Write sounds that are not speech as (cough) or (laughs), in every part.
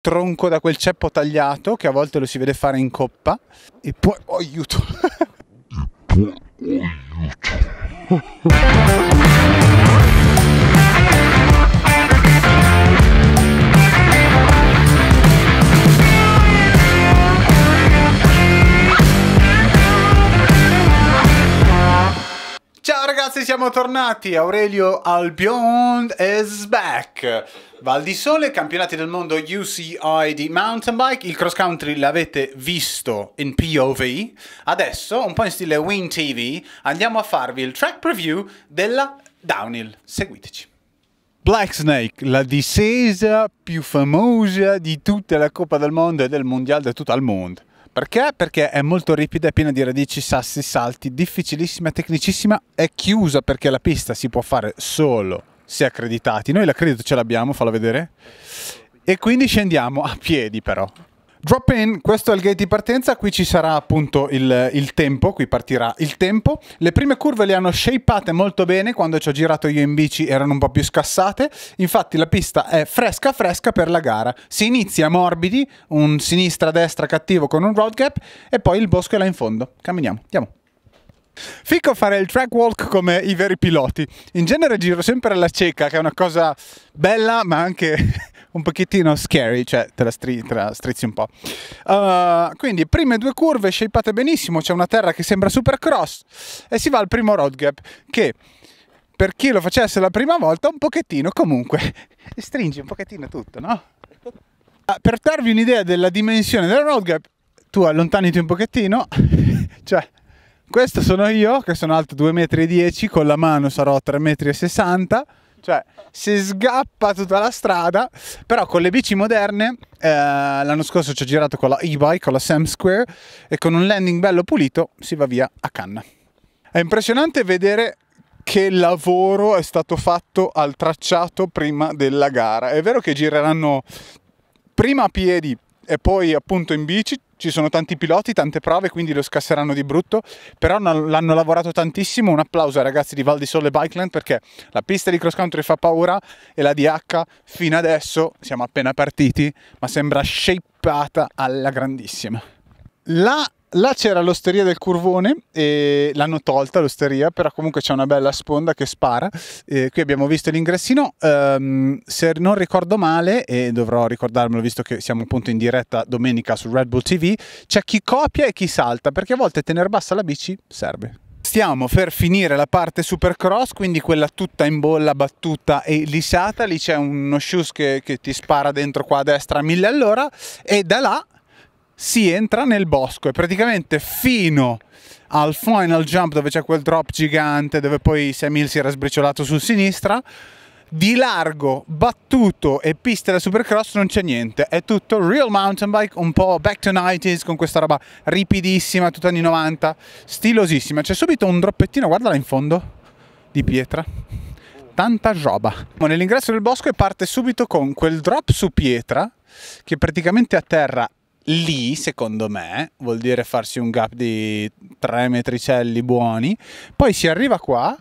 tronco da quel ceppo tagliato che a volte lo si vede fare in coppa e poi oh, aiuto (laughs) e poi oh, aiuto (laughs) siamo tornati, Aurelio Albion is back. Val di Sole, campionati del mondo UCI di mountain bike, il cross country l'avete visto in POV. Adesso, un po' in stile Win TV, andiamo a farvi il track preview della downhill. Seguiteci. Black Snake, la discesa più famosa di tutta la Coppa del Mondo e del Mondiale di tutto il mondo perché? Perché è molto ripida, è piena di radici, sassi, salti, difficilissima, tecnicissima, è chiusa perché la pista si può fare solo se accreditati. Noi l'accredito ce l'abbiamo, fallo vedere. E quindi scendiamo a piedi però. Drop in, questo è il gate di partenza, qui ci sarà appunto il, il, tempo, qui partirà il tempo. Le prime curve le hanno shapeate molto bene, quando ci ho girato io in bici erano un po' più scassate, infatti la pista è fresca fresca per la gara. Si inizia morbidi, un sinistra-destra cattivo con un road gap e poi il bosco è là in fondo. Camminiamo, andiamo. Fico fare il track walk come i veri piloti. In genere giro sempre alla cieca, che è una cosa bella, ma anche (laughs) un pochettino scary, cioè te la, stri te la strizzi un po'. Uh, quindi, prime due curve shapeate benissimo, c'è una terra che sembra super cross e si va al primo road gap che per chi lo facesse la prima volta un pochettino comunque (laughs) stringe un pochettino tutto, no? Ah, per darvi un'idea della dimensione del road gap, tu allontaniti un pochettino, (laughs) cioè questo sono io, che sono alto 2,10 m, con la mano sarò 3,60 m, cioè si sgappa tutta la strada, però con le bici moderne, eh, l'anno scorso ci ho girato con la e-bike, con la Sam Square, e con un landing bello pulito si va via a canna. È impressionante vedere che lavoro è stato fatto al tracciato prima della gara. È vero che gireranno prima a piedi e poi appunto in bici, ci sono tanti piloti, tante prove, quindi lo scasseranno di brutto, però l'hanno lavorato tantissimo, un applauso ai ragazzi di Val di Sole Bikeland perché la pista di cross country fa paura e la DH fino adesso, siamo appena partiti, ma sembra shapeata alla grandissima. La Là c'era l'osteria del Curvone, e l'hanno tolta l'osteria, però comunque c'è una bella sponda che spara. E qui abbiamo visto l'ingressino, um, se non ricordo male, e dovrò ricordarmelo visto che siamo appunto in diretta domenica su Red Bull TV, c'è chi copia e chi salta, perché a volte tenere bassa la bici serve. Stiamo per finire la parte supercross, quindi quella tutta in bolla, battuta e lisciata. Lì c'è uno shoes che, che, ti spara dentro qua a destra a 1000 all'ora e da là si entra nel bosco e praticamente fino al final jump dove c'è quel drop gigante dove poi Sam si era sbriciolato sul sinistra di largo, battuto e piste da supercross non c'è niente, è tutto real mountain bike, un po' back to 90s con questa roba ripidissima, tutta anni 90, stilosissima. C'è subito un droppettino, guardala in fondo, di pietra. Tanta roba. Nell'ingresso del bosco e parte subito con quel drop su pietra che praticamente atterra lì, secondo me, vuol dire farsi un gap di 3 metricelli buoni. Poi si arriva qua,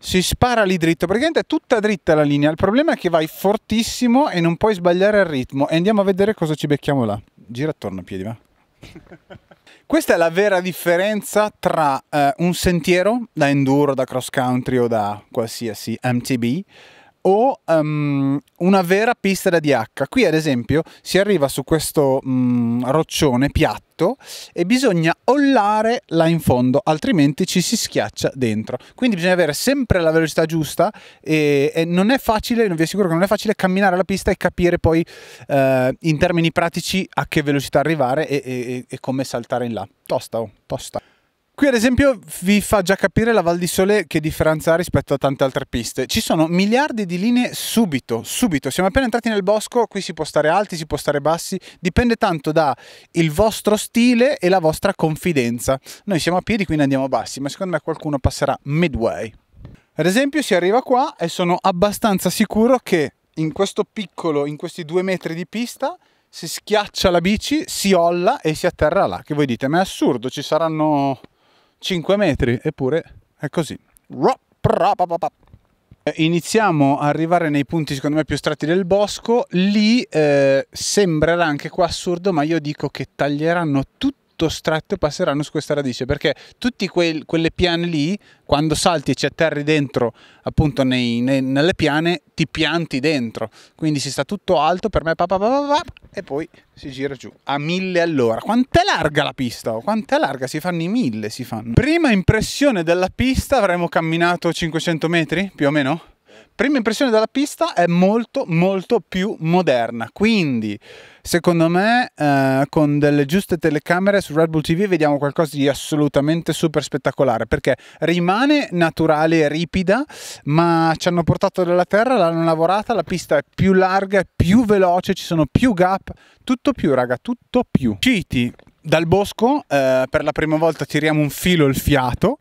si spara lì dritto, praticamente è tutta dritta la linea. Il problema è che vai fortissimo e non puoi sbagliare il ritmo. E andiamo a vedere cosa ci becchiamo là. Gira attorno a piedi, va. (laughs) Questa è la vera differenza tra eh, un sentiero da enduro, da cross country o da qualsiasi MTB o um, una vera pista da DH. Qui ad esempio si arriva su questo um, roccione piatto e bisogna ollare là in fondo, altrimenti ci si schiaccia dentro. Quindi bisogna avere sempre la velocità giusta e, e non è facile, vi assicuro che non è facile camminare la pista e capire poi eh, in termini pratici a che velocità arrivare e, e, e come saltare in là. Tosta, oh, tosta. Qui ad esempio vi fa già capire la Val di Sole che differenza ha rispetto a tante altre piste. Ci sono miliardi di linee subito, subito. Siamo appena entrati nel bosco, qui si può stare alti, si può stare bassi, dipende tanto dal vostro stile e la vostra confidenza. Noi siamo a piedi, quindi andiamo bassi, ma secondo me qualcuno passerà midway. Ad esempio si arriva qua e sono abbastanza sicuro che in questo piccolo, in questi due metri di pista, si schiaccia la bici, si olla e si atterra là. Che voi dite, ma è assurdo, ci saranno 5 metri, eppure è così. Eh, iniziamo ad arrivare nei punti secondo me più stretti del bosco, lì eh, sembrerà anche qua assurdo, ma io dico che taglieranno tutti stretto passeranno su questa radice perché tutte quelle piane lì quando salti e ci atterri dentro appunto nei, nei, nelle piane ti pianti dentro quindi si sta tutto alto per me pa, pa, pa, e poi si gira giù a mille all'ora quant'è larga la pista oh? quant'è larga si fanno i mille si fanno prima impressione della pista avremmo camminato 500 metri più o meno prima impressione della pista è molto molto più moderna quindi secondo me eh, con delle giuste telecamere su Red Bull TV vediamo qualcosa di assolutamente super spettacolare perché rimane naturale e ripida ma ci hanno portato dalla terra l'hanno lavorata la pista è più larga è più veloce ci sono più gap tutto più raga tutto più citi dal bosco eh, per la prima volta tiriamo un filo il fiato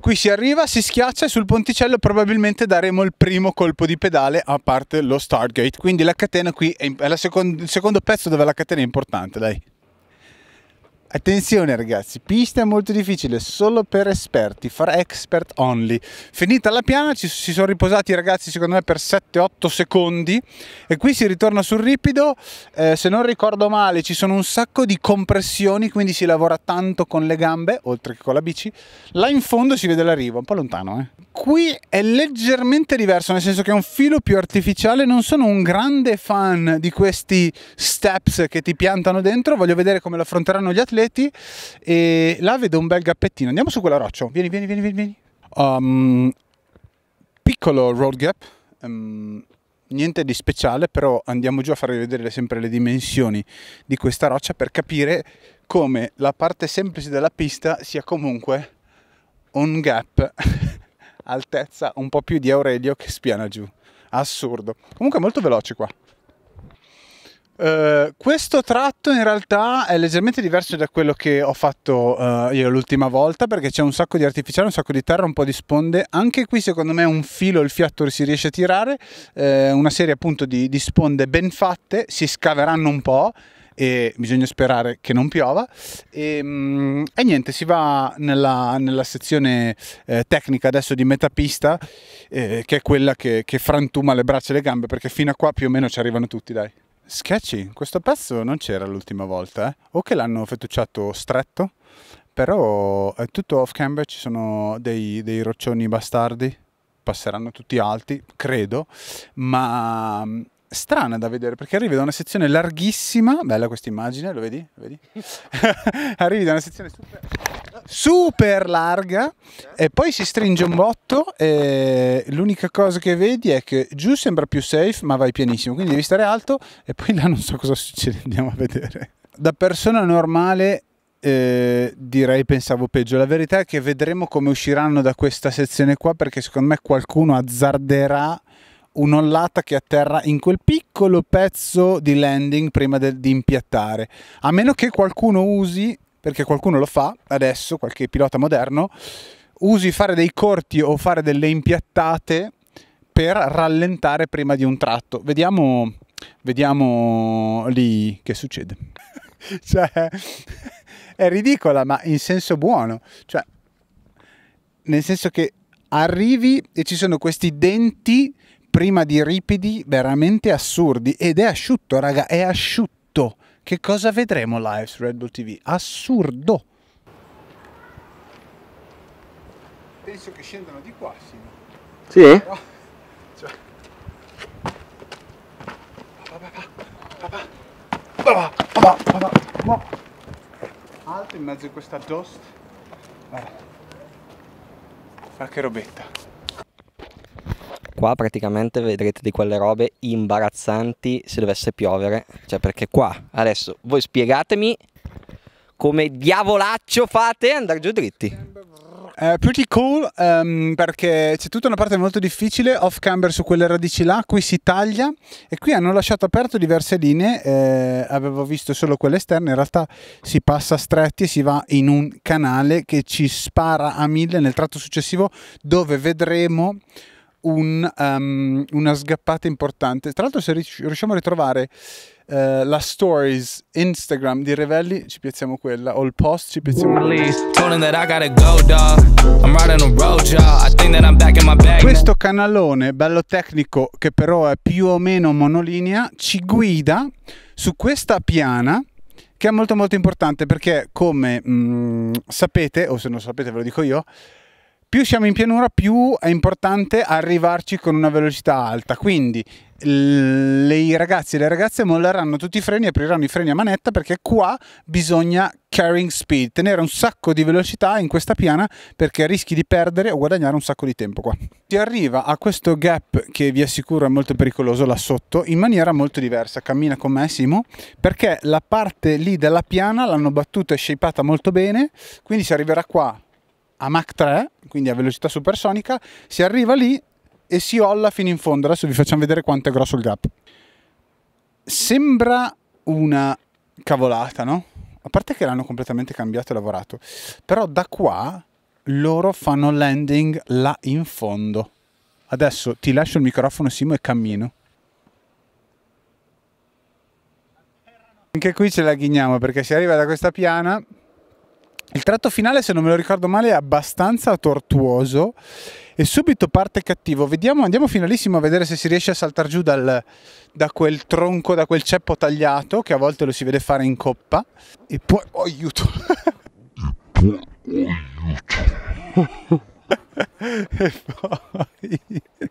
Qui si arriva, si schiaccia e sul ponticello probabilmente daremo il primo colpo di pedale a parte lo Stargate. Quindi la catena qui è, è secondo, il secondo pezzo dove la catena è importante, dai. Attenzione ragazzi, pista è molto difficile, solo per esperti, for expert only. Finita la piana ci, si sono riposati i ragazzi secondo me per 7-8 secondi e qui si ritorna sul ripido, eh, se non ricordo male ci sono un sacco di compressioni, quindi si lavora tanto con le gambe, oltre che con la bici. Là in fondo si vede l'arrivo, un po' lontano eh. Qui è leggermente diverso, nel senso che è un filo più artificiale, non sono un grande fan di questi steps che ti piantano dentro, voglio vedere come lo affronteranno gli atleti atleti e là vedo un bel gappettino. Andiamo su quella roccia. Vieni, vieni, vieni, vieni. Um, piccolo road gap. Um, niente di speciale, però andiamo giù a farvi vedere sempre le dimensioni di questa roccia per capire come la parte semplice della pista sia comunque un gap (laughs) altezza un po' più di Aurelio che spiana giù. Assurdo. Comunque molto veloce qua. Eh, questo tratto in realtà è leggermente diverso da quello che ho fatto uh, io l'ultima volta perché c'è un sacco di artificiale, un sacco di terra, un po' di sponde. Anche qui secondo me un filo, il fiatto si riesce a tirare, uh, una serie appunto di, di sponde ben fatte, si scaveranno un po' e bisogna sperare che non piova. E, um, e niente, si va nella, nella sezione eh, tecnica adesso di metapista, eh, che è quella che, che frantuma le braccia e le gambe, perché fino a qua più o meno ci arrivano tutti, dai. Sketchy, questo pezzo non c'era l'ultima volta, eh? o che l'hanno fettucciato stretto, però è eh, tutto off camera, ci sono dei, dei roccioni bastardi, passeranno tutti alti, credo, ma mm, strana da vedere perché arrivi da una sezione larghissima, bella questa immagine, lo vedi? Lo vedi? (laughs) arrivi da una sezione super, super larga e poi si stringe un botto e l'unica cosa che vedi è che giù sembra più safe ma vai pianissimo, quindi devi stare alto e poi là non so cosa succede, andiamo a vedere. Da persona normale eh, direi pensavo peggio. La verità è che vedremo come usciranno da questa sezione qua perché secondo me qualcuno azzarderà un'ollata che atterra in quel piccolo pezzo di landing prima de- di impiattare. A meno che qualcuno usi, perché qualcuno lo fa adesso, qualche pilota moderno, usi fare dei corti o fare delle impiattate per rallentare prima di un tratto. Vediamo, vediamo lì che succede. (laughs) cioè, è ridicola, ma in senso buono. Cioè, nel senso che arrivi e ci sono questi denti prima di ripidi veramente assurdi ed è asciutto raga, è asciutto. Che cosa vedremo live su Red Bull TV? Assurdo. Penso che scendano di qua, sì. Sì? Però, cioè... Papà, papà, papà, papà. Alto in mezzo a questa dost. Guarda. Fa che robetta. Qua praticamente vedrete di quelle robe imbarazzanti se dovesse piovere. Cioè perché qua, adesso voi spiegatemi come diavolaccio fate andare giù dritti. È eh, pretty cool um, perché c'è tutta una parte molto difficile off camber su quelle radici là, qui si taglia e qui hanno lasciato aperto diverse linee, eh, avevo visto solo quelle esterne, in realtà si passa stretti e si va in un canale che ci spara a mille nel tratto successivo dove vedremo un, um, una sgappata importante. Tra l'altro, se riusciamo a ritrovare uh, la stories Instagram di Revelli, ci piazziamo quella, o il post, ci piazziamo quella. Questo canalone bello tecnico, che però è più o meno monolinea, ci guida su questa piana che è molto molto importante perché come mh, mm, sapete, o se non sapete ve lo dico io, più siamo in pianura più è importante arrivarci con una velocità alta quindi i ragazzi e le ragazze molleranno tutti i freni apriranno i freni a manetta perché qua bisogna carrying speed tenere un sacco di velocità in questa piana perché rischi di perdere o guadagnare un sacco di tempo qua si arriva a questo gap che vi assicuro è molto pericoloso là sotto in maniera molto diversa cammina con me Simo perché la parte lì della piana l'hanno battuta e shapeata molto bene quindi si arriverà qua a Mach 3, quindi a velocità supersonica, si arriva lì e si olla fino in fondo. Adesso vi facciamo vedere quanto è grosso il gap. Sembra una cavolata, no? A parte che l'hanno completamente cambiato e lavorato, però da qua loro fanno landing là in fondo. Adesso ti lascio il microfono Simo e cammino. Anche qui ce la ghigniamo perché si arriva da questa piana il tratto finale, se non me lo ricordo male, è abbastanza tortuoso e subito parte cattivo. Vediamo, andiamo finalissimo a vedere se si riesce a saltare giù dal, da quel tronco, da quel ceppo tagliato che a volte lo si vede fare in coppa. E poi, oh, aiuto! e oh, (laughs) poi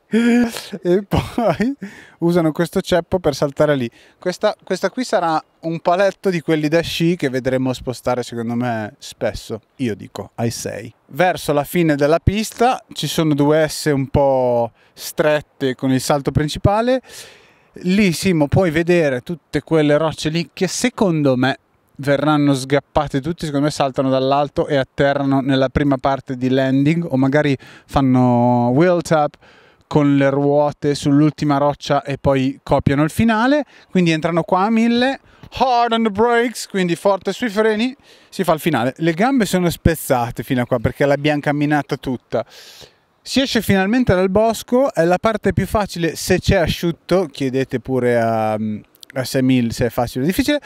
e poi (laughs) usano questo ceppo per saltare lì. Questa, questa, qui sarà un paletto di quelli da sci che vedremo spostare secondo me spesso, io dico ai 6. Verso la fine della pista ci sono due S un po' strette con il salto principale. Lì Simo puoi vedere tutte quelle rocce lì che secondo me verranno sgappate tutti, secondo me saltano dall'alto e atterrano nella prima parte di landing o magari fanno wheel tap con le ruote sull'ultima roccia e poi copiano il finale, quindi entrano qua a mille, hard on the brakes, quindi forte sui freni, si fa il finale. Le gambe sono spezzate fino a qua perché l'abbiamo camminata tutta. Si esce finalmente dal bosco, è la parte più facile se c'è asciutto, chiedete pure a, 6000 eh, se è facile o difficile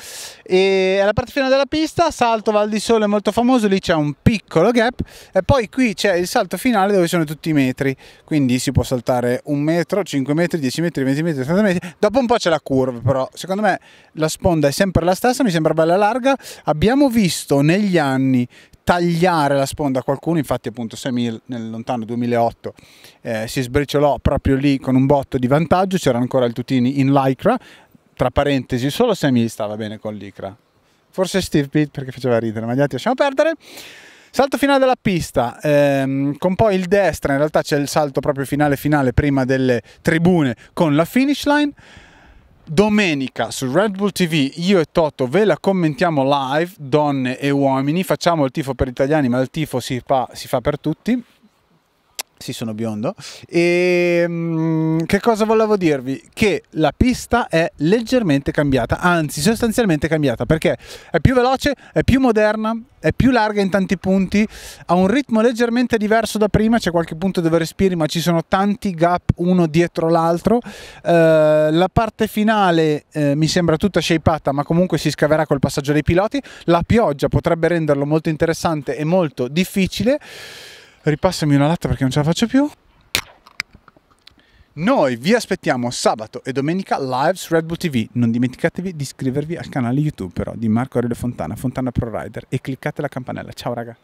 e alla parte finale della pista salto Val di Sole molto famoso lì c'è un piccolo gap e poi qui c'è il salto finale dove sono tutti i metri quindi si può saltare un metro 5 metri 10 metri 20 metri 30 metri dopo un po' c'è la curva però secondo me la sponda è sempre la stessa mi sembra bella larga abbiamo visto negli anni tagliare la sponda a qualcuno, infatti appunto 6000 nel lontano 2008 eh, si sbriciolò proprio lì con un botto di vantaggio, c'era ancora il Tutini in Lycra, tra parentesi, solo se mi stava bene con l'Icra. Forse Steve Pitt perché faceva ridere, ma gli altri lasciamo perdere. Salto finale della pista, ehm, con poi il destra, in realtà c'è il salto proprio finale finale prima delle tribune con la finish line. Domenica su Red Bull TV io e Toto ve la commentiamo live, donne e uomini, facciamo il tifo per gli italiani ma il tifo si fa, si fa per tutti. Sì, sono biondo. E ehm, che cosa volevo dirvi? Che la pista è leggermente cambiata, anzi sostanzialmente cambiata, perché è più veloce, è più moderna, è più larga in tanti punti, ha un ritmo leggermente diverso da prima, c'è qualche punto dove respiri, ma ci sono tanti gap uno dietro l'altro. Eh, la parte finale eh, mi sembra tutta shapeata, ma comunque si scaverà col passaggio dei piloti. La pioggia potrebbe renderlo molto interessante e molto difficile ripassami una latta perché non ce la faccio più. Noi vi aspettiamo sabato e domenica live su Red Bull TV. Non dimenticatevi di iscrivervi al canale YouTube però di Marco Aurelio Fontana, Fontana Pro Rider e cliccate la campanella. Ciao raga.